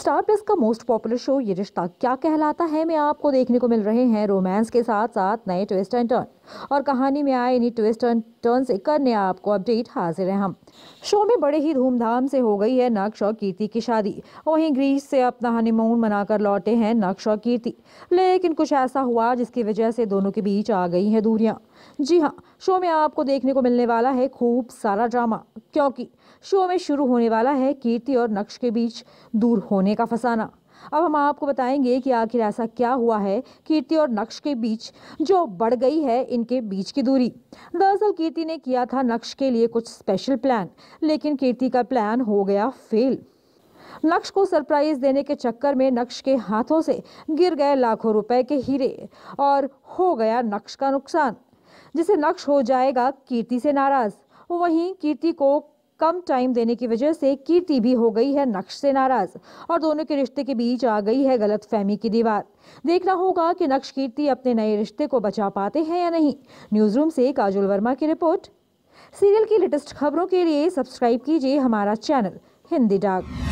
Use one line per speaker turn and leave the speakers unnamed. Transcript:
star plus का most popular show ये रिश्ता क्या कहलाता है मैं आपको देखने को मिल रहे हैं रोमांस के साथ साथ नए ट्विस्ट एंड टर्न और कहानी में आए इन्हीं ट्विस्ट एंड टर्न से करने आपको अपडेट हाजिर हैं हम शो में बड़े ही धूमधाम से हो गई है नक्श और कीर्ति की शादी वहीं ग्रीस से अपना हनीमून मनाकर लौटे हैं नक्श और कीर्ति लेकिन कुछ ऐसा हुआ जिसकी वजह से दोनों के बीच आ गई हैं दूरियाँ जी हाँ शो में आपको देखने को मिलने वाला है खूब सारा ड्रामा क्योंकि शो में शुरू होने वाला है कीर्ति और नक्श के बीच दूर होने का फसाना अब हम आपको बताएंगे कि आखिर ऐसा क्या हुआ है कीर्ति और नक्श के बीच जो बढ़ गई है इनके बीच की दूरी दरअसल कीर्ति ने किया था नक्श के लिए कुछ स्पेशल प्लान लेकिन कीर्ति का प्लान हो गया फेल नक्श को सरप्राइज देने के चक्कर में नक्श के हाथों से गिर गए लाखों रुपए के हीरे और हो गया नक्श का नुकसान जिसे नक्श हो जाएगा कीर्ति से नाराज़ तो वहीं कीर्ति को कम टाइम देने की वजह से कीर्ति भी हो गई है नक्श से नाराज और दोनों के रिश्ते के बीच आ गई है गलत फहमी की दीवार देखना होगा कि नक्श कीर्ति अपने नए रिश्ते को बचा पाते हैं या नहीं न्यूज रूम से काजुल वर्मा की रिपोर्ट सीरियल की लेटेस्ट खबरों के लिए सब्सक्राइब कीजिए हमारा चैनल हिंदी डाक